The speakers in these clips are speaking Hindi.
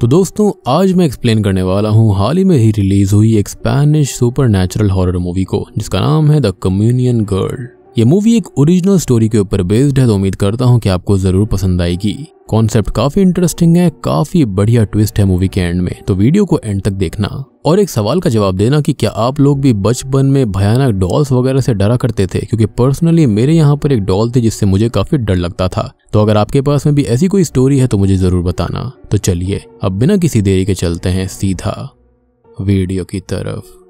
तो दोस्तों आज मैं एक्सप्लेन करने वाला हूँ हाल ही में ही रिलीज हुई एक Spanish supernatural horror movie को जिसका नाम है द कम्युनियन गर्ल ये मूवी एक ओरिजिनल स्टोरी के ऊपर बेस्ड है तो उम्मीद करता हूँ कि आपको जरूर पसंद आएगी कॉन्सेप्ट काफी इंटरेस्टिंग है काफी बढ़िया ट्विस्ट है मूवी के एंड में तो वीडियो को एंड तक देखना और एक सवाल का जवाब देना कि क्या आप लोग भी बचपन में भयानक डॉल्स वगैरह से डरा करते थे क्योंकि पर्सनली मेरे यहाँ पर एक डॉल थी जिससे मुझे काफी डर लगता था तो अगर आपके पास में भी ऐसी कोई स्टोरी है तो मुझे जरूर बताना तो चलिए अब बिना किसी देरी के चलते हैं सीधा वीडियो की तरफ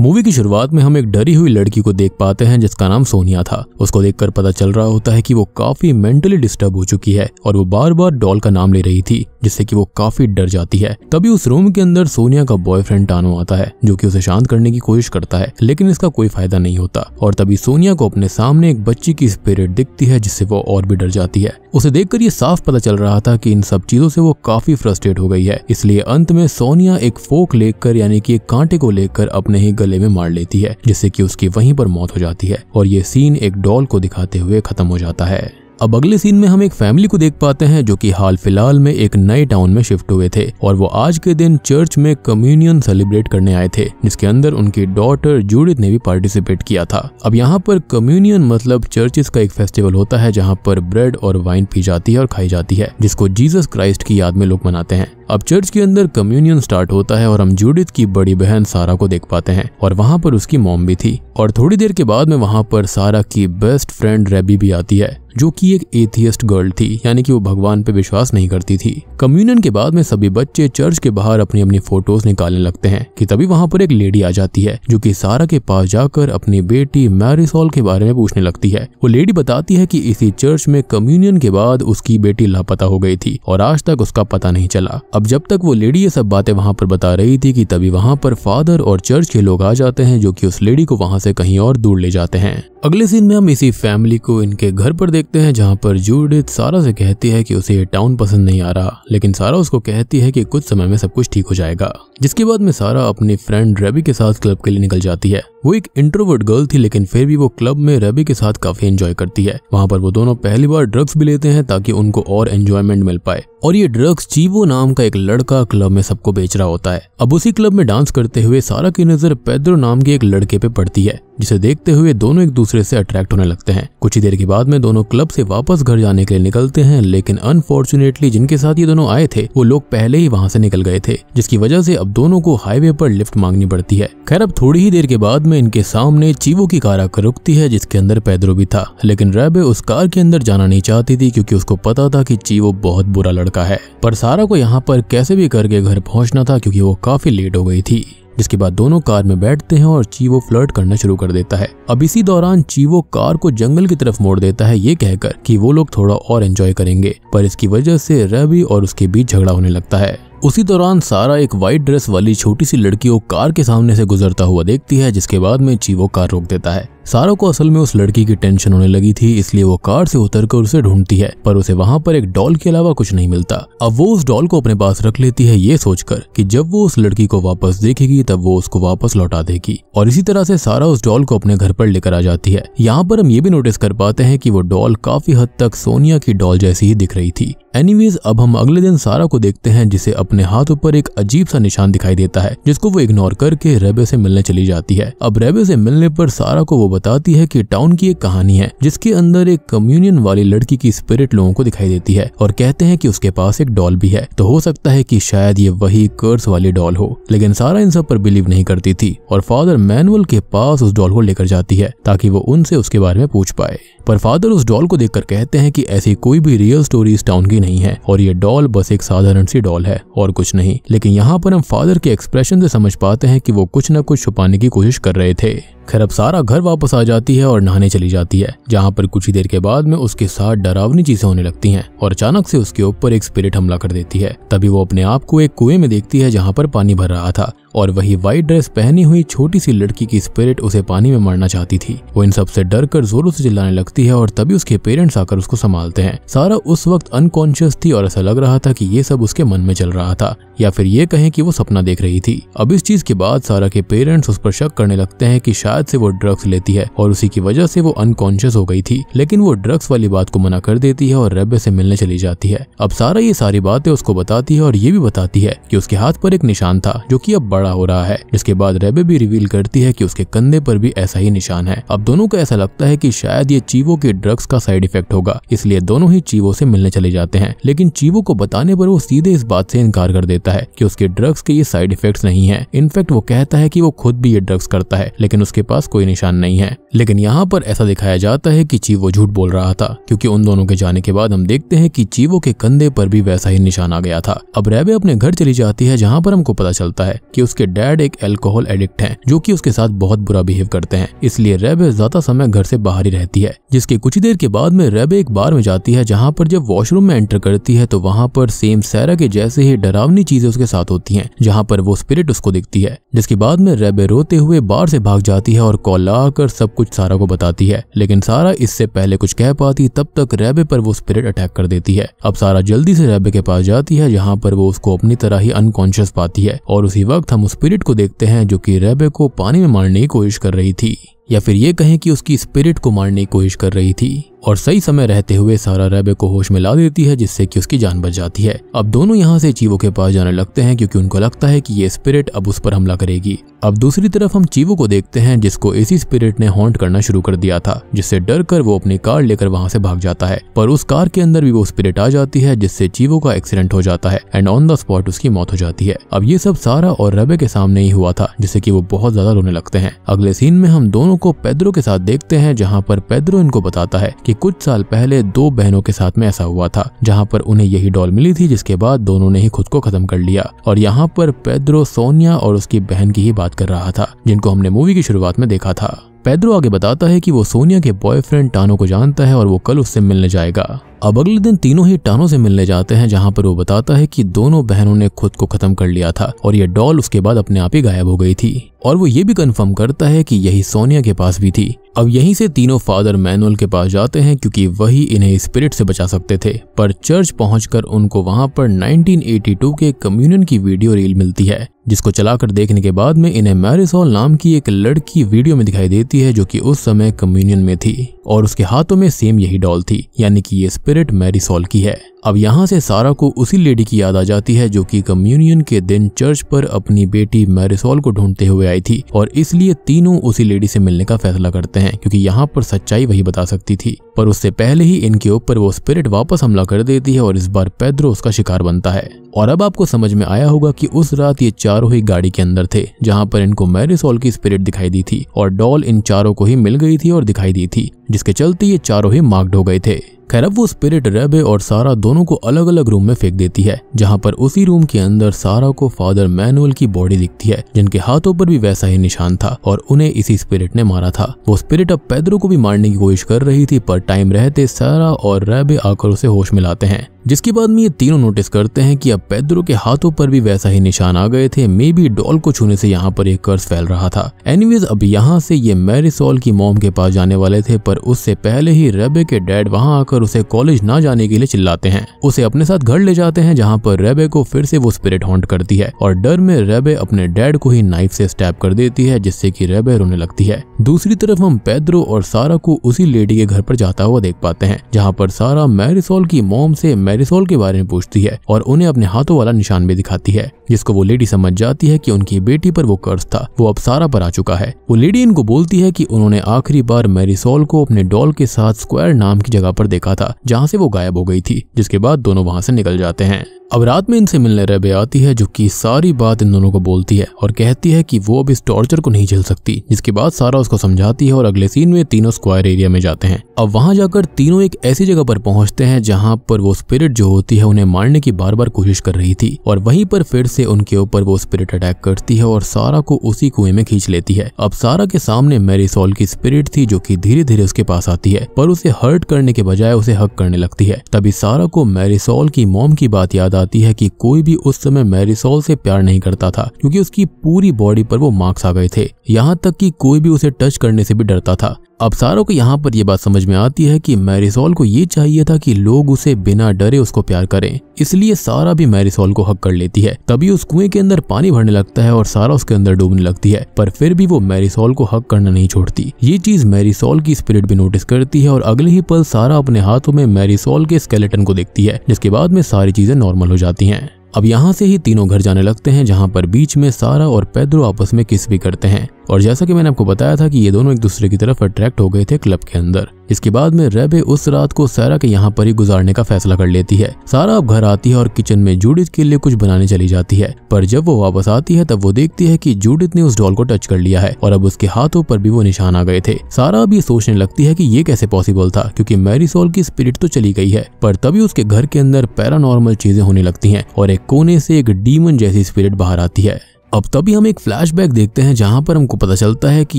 मूवी की शुरुआत में हम एक डरी हुई लड़की को देख पाते हैं जिसका नाम सोनिया था उसको देखकर पता चल रहा होता है कि वो काफी मेंटली डिस्टर्ब हो चुकी है और वो बार बार डॉल का नाम ले रही थी जिससे कि वो काफी डर जाती है तभी उस रूम के अंदर सोनिया का बॉयफ्रेंड टानो आता है जो कि उसे शांत करने की कोशिश करता है लेकिन इसका कोई फायदा नहीं होता और तभी सोनिया को अपने सामने एक बच्ची की स्पिरिट दिखती है जिससे वो और भी डर जाती है उसे देख ये साफ पता चल रहा था की इन सब चीजों से वो काफी फ्रस्ट्रेट हो गई है इसलिए अंत में सोनिया एक फोक लेकर यानी की एक कांटे को लेकर अपने ही गले में मार लेती है जिससे कि उसकी वहीं पर मौत हो जाती है और ये सीन एक डॉल को दिखाते हुए खत्म हो जाता है अब अगले सीन में हम एक फैमिली को देख पाते हैं जो कि हाल फिलहाल में एक नए टाउन में शिफ्ट हुए थे और वो आज के दिन चर्च में कम्युनियन सेलिब्रेट करने आए थे जिसके अंदर उनकी डॉटर जूडित ने भी पार्टिसिपेट किया था अब यहाँ पर कम्युनियन मतलब चर्चेस का एक फेस्टिवल होता है जहाँ पर ब्रेड और वाइन पी जाती है और खाई जाती है जिसको जीसस क्राइस्ट की याद में लोग मनाते हैं अब चर्च के अंदर कम्युनियन स्टार्ट होता है और हम जूडित की बड़ी बहन सारा को देख पाते हैं और वहाँ पर उसकी मोम भी थी और थोड़ी देर के बाद में वहाँ पर सारा की बेस्ट फ्रेंड रेबी भी आती है जो कि एक एथियस्ट गर्ल थी यानी कि वो भगवान पे विश्वास नहीं करती थी कम्युनियन के बाद में सभी बच्चे चर्च के बाहर अपनी अपनी फोटोज निकालने लगते हैं कि तभी वहाँ पर एक लेडी आ जाती है जो कि सारा के पास जाकर अपनी बेटी मैरिसोल के बारे में पूछने लगती है वो लेडी बताती है कि इसी चर्च में कम्युनियन के बाद उसकी बेटी लापता हो गई थी और आज तक उसका पता नहीं चला अब जब तक वो लेडी ये सब बातें वहाँ पर बता रही थी कि तभी वहाँ पर फादर और चर्च के लोग आ जाते हैं जो कि उस लेडी को वहाँ से कहीं और दूर ले जाते हैं अगले सीन में हम इसी फैमिली को इनके घर पर देख देखते हैं जहाँ पर जूडित सारा से कहती है कि उसे टाउन पसंद नहीं आ रहा लेकिन सारा उसको कहती है कि कुछ समय में सब कुछ ठीक हो जाएगा जिसके बाद में सारा अपनी फ्रेंड रेबी के साथ क्लब के लिए निकल जाती है वो एक इंट्रोवर्ट गर्ल थी लेकिन फिर भी वो क्लब में रेबी के साथ काफी एंजॉय करती है वहाँ पर वो दोनों पहली बार ड्रग्स भी लेते हैं ताकि उनको और एंजॉयमेंट मिल पाए और ये ड्रग्स चीवो नाम का एक लड़का क्लब में सबको बेच रहा होता है अब उसी क्लब में डांस करते हुए सारा की नजर पेद्रो नाम के एक लड़के पे पड़ती है जिसे देखते हुए दोनों एक दूसरे से अट्रैक्ट होने लगते हैं कुछ ही देर के बाद में दोनों क्लब से वापस घर जाने के लिए निकलते हैं लेकिन अनफॉर्चुनेटली जिनके साथ ये दोनों आए थे वो लोग पहले ही वहाँ से निकल गए थे जिसकी वजह से अब दोनों को हाईवे पर लिफ्ट मांगनी पड़ती है खैर अब थोड़ी ही देर के बाद में इनके सामने चीवो की कार आकर रुकती है जिसके अंदर पैदरो भी था लेकिन रैबे उस कार के अंदर जाना नहीं चाहती थी क्योंकि उसको पता था कि चीवो बहुत बुरा लड़का है पर सारा को यहाँ पर कैसे भी करके घर पहुँचना था क्योंकि वो काफी लेट हो गई थी जिसके बाद दोनों कार में बैठते हैं और चीवो फ्लर्ट करना शुरू कर देता है अब इसी दौरान चीवो कार को जंगल की तरफ मोड़ देता है ये कहकर कि वो लोग थोड़ा और एंजॉय करेंगे पर इसकी वजह से रवि और उसके बीच झगड़ा होने लगता है उसी दौरान सारा एक व्हाइट ड्रेस वाली छोटी सी लड़की को कार के सामने से गुजरता हुआ देखती है जिसके बाद में चीवो कार रोक देता है सारा को असल में उस लड़की की टेंशन होने लगी थी इसलिए वो कार से कर उसे ढूंढती है पर उसे वहाँ पर एक डॉल के अलावा कुछ नहीं मिलता अब वो उस डॉल को अपने पास रख लेती है ये सोचकर कि जब वो उस लड़की को वापस देखेगी तब वो उसको वापस लौटा देगी और इसी तरह से सारा उस डॉल को अपने घर पर लेकर आ जाती है यहाँ पर हम ये भी नोटिस कर पाते हैं की वो डॉल काफी हद तक सोनिया की डॉल जैसी ही दिख रही थी एनीवेज अब हम अगले दिन सारा को देखते हैं जिसे अपने हाथों पर एक अजीब सा निशान दिखाई देता है जिसको वो इग्नोर करके रेबे से मिलने चली जाती है अब रेबे से मिलने पर सारा को वो बताती है कि टाउन की एक कहानी है जिसके अंदर एक कम्युनियन वाली लड़की की स्पिरिट लोगों को दिखाई देती है और कहते हैं कि उसके पास एक डॉल भी है तो हो सकता है कि शायद ये वही कर्स वाली डॉल हो लेकिन सारा इन सब पर बिलीव नहीं करती थी और फादर मैनुअल के पास उस डॉल को लेकर जाती है ताकि वो उनसे उसके बारे में पूछ पाए पर फादर उस डॉल को देखकर कहते हैं कि ऐसी कोई भी रियल स्टोरी इस टाउन की नहीं है और ये डॉल बस एक साधारण सी डॉल है और कुछ नहीं लेकिन यहाँ पर हम फादर के एक्सप्रेशन से समझ पाते हैं कि वो कुछ न कुछ छुपाने की कोशिश कर रहे थे खैर अब सारा घर वापस आ जाती है और नहाने चली जाती है जहाँ पर कुछ ही देर के बाद में उसके साथ डरावनी चीजें होने लगती हैं और अचानक से उसके ऊपर एक स्पिरिट हमला कर देती है तभी वो अपने आप को एक कुएं में देखती है जहाँ पर पानी भर रहा था और वही व्हाइट ड्रेस पहनी हुई छोटी सी लड़की की स्पिरिट उसे पानी में मारना चाहती थी वो इन सबसे डर कर जोरों से चिल्लाने लगती है और तभी उसके पेरेंट्स आकर उसको संभालते हैं सारा उस वक्त अनकॉन्शियस थी और ऐसा लग रहा था कि ये सब उसके मन में चल रहा था या फिर ये कहें कि वो सपना देख रही थी अब इस चीज के बाद सारा के पेरेंट्स उस पर शक करने लगते हैं कि शायद रात से वो ड्रग्स लेती है और उसी की वजह से वो अनकॉन्शियस हो गई थी लेकिन वो ड्रग्स वाली बात को मना कर देती है और रेबे से मिलने चली जाती है अब सारा ये सारी बातें उसको बताती है और ये भी बताती है की उसके हाथ पर एक निशान था जो की अब बड़ा हो रहा है जिसके बाद रेबे भी रिवील करती है की उसके कंधे पर भी ऐसा ही निशान है अब दोनों को ऐसा लगता है की शायद ये चीवो के ड्रग्स का साइड इफेक्ट होगा इसलिए दोनों ही चीवो से मिलने चले जाते हैं लेकिन चीवो को बताने पर वो सीधे इस बात से इनकार कर देता है कि उसके ड्रग्स के ये साइड इफेक्ट्स नहीं है इनफेक्ट वो कहता है कि वो खुद भी ये ड्रग्स करता है लेकिन उसके के पास कोई निशान नहीं है लेकिन यहाँ पर ऐसा दिखाया जाता है कि चीवो झूठ बोल रहा था क्योंकि उन दोनों के जाने के बाद हम देखते हैं कि चीवो के कंधे पर भी वैसा ही निशान आ गया था अब रैबे अपने घर चली जाती है जहाँ पर हमको पता चलता है की उसके डैड एक एल्कोहल एडिक्ट है जो की उसके साथ बहुत बुरा बिहेव करते हैं इसलिए रैबे ज्यादा समय घर से बाहर ही रहती है जिसके कुछ देर के बाद में रैबे एक बार में जाती है जहाँ पर जब वॉशरूम में एंटर करती है तो वहाँ पर सेम सैरा के जैसे ही डरावनी चीजें उसके साथ होती है जहाँ पर वो स्पिरिट उसको दिखती है जिसके बाद में रेबे रोते हुए बार से भाग जाती आती है और कॉला लगाकर सब कुछ सारा को बताती है लेकिन सारा इससे पहले कुछ कह पाती तब तक रेबे पर वो स्पिरिट अटैक कर देती है अब सारा जल्दी से रेबे के पास जाती है जहाँ पर वो उसको अपनी तरह ही अनकॉन्शियस पाती है और उसी वक्त हम उस स्पिरिट को देखते हैं जो की रेबे को पानी में मारने की कोशिश कर रही थी या फिर ये कहें कि उसकी स्पिरिट को मारने की कोशिश कर रही थी और सही समय रहते हुए सारा रेबे को होश में ला देती है जिससे कि उसकी जान बच जाती है अब दोनों यहाँ से चीवो के पास जाने लगते हैं क्योंकि उनको लगता है कि ये स्पिरिट अब उस पर हमला करेगी अब दूसरी तरफ हम चीवो को देखते हैं जिसको इसी स्पिरिट ने हॉन्ट करना शुरू कर दिया था जिससे डर कर वो अपनी कार लेकर वहाँ से भाग जाता है पर उस कार के अंदर भी वो स्पिरिट आ जाती है जिससे चीवो का एक्सीडेंट हो जाता है एंड ऑन द स्पॉट उसकी मौत हो जाती है अब ये सब सारा और रबे के सामने ही हुआ था जिससे की वो बहुत ज्यादा रोने लगते हैं अगले सीन में हम दोनों को पेद्रो के साथ देखते हैं जहाँ पर पेद्रो इनको बताता है कि कुछ साल पहले दो बहनों के साथ में ऐसा हुआ था जहाँ पर उन्हें यही डॉल मिली थी जिसके बाद दोनों ने ही खुद को खत्म कर लिया और यहाँ पर पेद्रो सोनिया और उसकी बहन की ही बात कर रहा था जिनको हमने मूवी की शुरुआत में देखा था पेद्रो आगे बताता है कि वो सोनिया के बॉयफ्रेंड टानो को जानता है और वो कल उससे मिलने जाएगा अब अगले दिन तीनों ही टानो से मिलने जाते हैं जहां पर वो बताता है कि दोनों बहनों ने खुद को खत्म कर लिया था और यह डॉल उसके बाद अपने आप ही गायब हो गई थी और वो ये भी कंफर्म करता है कि यही सोनिया के पास भी थी अब यहीं से तीनों फादर मैनुअल के पास जाते हैं क्योंकि वही इन्हें स्पिरिट से बचा सकते थे पर चर्च पहुंचकर उनको वहां पर 1982 के कम्युनियन की वीडियो रील मिलती है जिसको चलाकर देखने के बाद में इन्हें मैरिसॉल नाम की एक लड़की वीडियो में दिखाई देती है जो कि उस समय कम्युनियन में थी और उसके हाथों में सेम यही डॉल थी यानी कि ये स्पिरिट स्पिरिट मैरिसोल की है अब यहाँ से सारा को उसी लेडी की याद आ जाती है जो कि कम्युनियन के दिन चर्च पर अपनी बेटी मैरिसोल को ढूंढते हुए आई थी और इसलिए तीनों उसी लेडी से मिलने का फैसला करते हैं क्योंकि यहाँ पर सच्चाई वही बता सकती थी पर उससे पहले ही इनके ऊपर वो स्पिरिट वापस हमला कर देती है और इस बार पैद्रो उसका शिकार बनता है और अब आपको समझ में आया होगा कि उस रात ये चारों ही गाड़ी के अंदर थे जहाँ पर इनको मैरिसोल की स्पिरिट दिखाई दी थी और डॉल इन चारों को ही मिल गई थी और दिखाई दी थी जिसके चलते ये चारों ही मार्क्ड हो गए थे खैर अब वो स्पिरिट रेबे और सारा दोनों दोनों को अलग अलग रूम में फेंक देती है जहाँ पर उसी रूम के अंदर सारा को फादर मैनुअल की बॉडी दिखती है जिनके हाथों पर भी वैसा ही निशान था और उन्हें इसी स्पिरिट ने मारा था वो स्पिरिट अब पैदरों को भी मारने की कोशिश कर रही थी पर टाइम रहते सारा और रैबे आकर उसे होश मिलाते हैं जिसके बाद में ये तीनों नोटिस करते हैं कि अब पैदरों के हाथों पर भी वैसा ही निशान आ गए थे मे बी डॉल को छूने से यहाँ पर एक कर्ज फैल रहा था एनीवेज अब यहाँ से ये मैरिसोल की मोम के पास जाने वाले थे पर उससे पहले ही रेबे के डैड वहाँ आकर उसे कॉलेज ना जाने के लिए चिल्लाते हैं हैं उसे अपने साथ घर ले जाते हैं जहाँ पर रेबे को फिर से वो स्पिरिट हॉन्ट करती है और डर में रेबे अपने डैड को ही नाइफ से स्टैप कर देती है जिससे की रेबे रोने लगती है दूसरी तरफ हम पैद्रो और सारा को उसी लेडी के घर पर जाता हुआ देख पाते हैं जहाँ पर सारा मैरिसोल की मोम से मैरिसोल के बारे में पूछती है और उन्हें अपने हाथों वाला निशान भी दिखाती है जिसको वो लेडी समझ जाती है कि उनकी बेटी पर वो कर्ज था वो अब सारा पर आ चुका है वो लेडी इनको बोलती है कि उन्होंने आखिरी बार मैरिसोल को अपने डॉल के साथ स्क्वायर नाम की जगह पर देखा था जहाँ से वो गायब हो गई थी जिसके इसके बाद दोनों वहां से निकल जाते हैं अब रात में इनसे मिलने रेबे आती है जो कि सारी बात इन दोनों को बोलती है और कहती है कि वो अब इस टॉर्चर को नहीं झेल सकती जिसके बाद सारा उसको समझाती है और अगले सीन में तीनों स्क्वायर एरिया में जाते हैं अब वहां जाकर तीनों एक ऐसी जगह पर पहुंचते हैं जहां पर वो स्पिरिट जो होती है उन्हें मारने की बार बार कोशिश कर रही थी और वहीं पर फिर से उनके ऊपर वो स्पिरिट अटैक करती है और सारा को उसी कुएं में खींच लेती है अब सारा के सामने सोल की स्पिरिट थी जो की धीरे धीरे उसके पास आती है पर उसे हर्ट करने के बजाय उसे हक करने लगती है तभी सारा को मेरीसॉल की मोम की बात याद बताती है कि कोई भी उस समय मैरिसोल से प्यार नहीं करता था क्योंकि उसकी पूरी बॉडी पर वो मार्क्स आ गए थे यहाँ तक कि कोई भी उसे टच करने से भी डरता था अब सारों को यहाँ पर यह बात समझ में आती है कि मैरिसोल को ये चाहिए था कि लोग उसे बिना डरे उसको प्यार करें इसलिए सारा भी मैरिसोल को हक कर लेती है तभी उस कुएं के अंदर पानी भरने लगता है और सारा उसके अंदर डूबने लगती है पर फिर भी वो मैरिसोल को हक करना नहीं छोड़ती ये चीज मैरिसोल की स्पिरिट भी नोटिस करती है और अगले ही पल सारा अपने हाथों में मैरिसोल के स्केलेटन को देखती है जिसके बाद में सारी चीजें नॉर्मल हो जाती है अब यहाँ से ही तीनों घर जाने लगते हैं जहाँ पर बीच में सारा और पैद्रो आपस में किस भी करते हैं और जैसा कि मैंने आपको बताया था कि ये दोनों एक दूसरे की तरफ अट्रैक्ट हो गए थे क्लब के अंदर इसके बाद में रेबे उस रात को सारा के यहाँ पर ही गुजारने का फैसला कर लेती है सारा अब घर आती है और किचन में जूडित के लिए कुछ बनाने चली जाती है पर जब वो वापस आती है तब वो देखती है कि जूडित ने उस डॉल को टच कर लिया है और अब उसके हाथों पर भी वो निशान आ गए थे सारा अब ये सोचने लगती है की ये कैसे पॉसिबल था क्यूँकी मैरिसोल की स्पिरिट तो चली गई है पर तभी उसके घर के अंदर पैरानॉर्मल चीजें होने लगती है और एक कोने से एक डीमन जैसी स्पिरिट बाहर आती है अब तभी हम एक फ्लैशबैक देखते हैं जहां पर हमको पता चलता है कि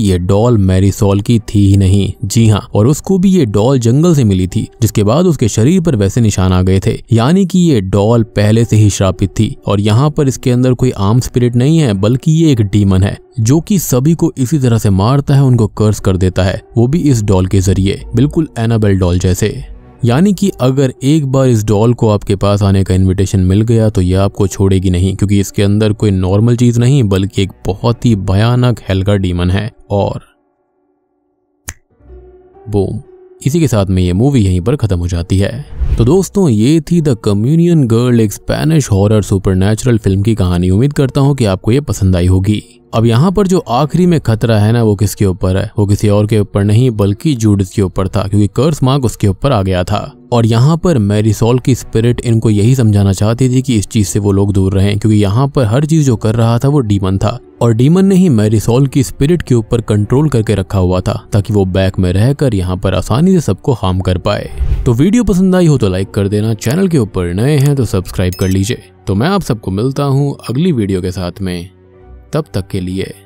ये डॉल सॉल की थी ही नहीं जी हाँ और उसको भी ये डॉल जंगल से मिली थी जिसके बाद उसके शरीर पर वैसे निशान आ गए थे यानी कि ये डॉल पहले से ही श्रापित थी और यहाँ पर इसके अंदर कोई आर्म स्पिरिट नहीं है बल्कि ये एक डीमन है जो कि सभी को इसी तरह से मारता है उनको कर्ज कर देता है वो भी इस डॉल के जरिए बिल्कुल एनाबेल डॉल जैसे यानी कि अगर एक बार इस डॉल को आपके पास आने का इनविटेशन मिल गया तो यह आपको छोड़ेगी नहीं क्योंकि इसके अंदर कोई नॉर्मल चीज नहीं बल्कि एक बहुत ही भयानक हेलगा डीमन है और बोम इसी के साथ में ये मूवी यहीं पर खत्म हो जाती है तो दोस्तों ये थी द कम्युनियन गर्ल एक स्पेनिश हॉरर सुपर फिल्म की कहानी उम्मीद करता हूँ कि आपको ये पसंद आई होगी अब यहाँ पर जो आखिरी में खतरा है ना वो किसके ऊपर है वो किसी और के ऊपर नहीं बल्कि जूडिस के ऊपर था क्योंकि कर्स मार्क उसके ऊपर आ गया था और यहाँ पर मैरिसोल की स्पिरिट इनको यही समझाना चाहती थी कि इस चीज से वो लोग दूर रहें क्योंकि यहाँ पर हर चीज जो कर रहा था वो डीमन था और डीमन ने ही मैरिसोल की स्पिरिट के ऊपर कंट्रोल करके रखा हुआ था ताकि वो बैक में रहकर यहाँ पर आसानी से सबको हार्म कर पाए तो वीडियो पसंद आई हो तो लाइक कर देना चैनल के ऊपर नए हैं तो सब्सक्राइब कर लीजिए तो मैं आप सबको मिलता हूँ अगली वीडियो के साथ में तब तक के लिए